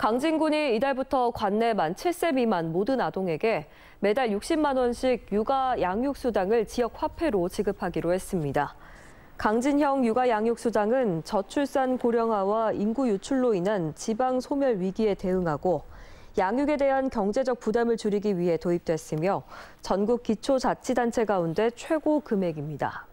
강진군이 이달부터 관내 만 7세 미만 모든 아동에게 매달 60만 원씩 육아 양육 수당을 지역 화폐로 지급하기로 했습니다. 강진형 육아 양육 수당은 저출산 고령화와 인구 유출로 인한 지방 소멸 위기에 대응하고 양육에 대한 경제적 부담을 줄이기 위해 도입됐으며 전국 기초자치단체 가운데 최고 금액입니다.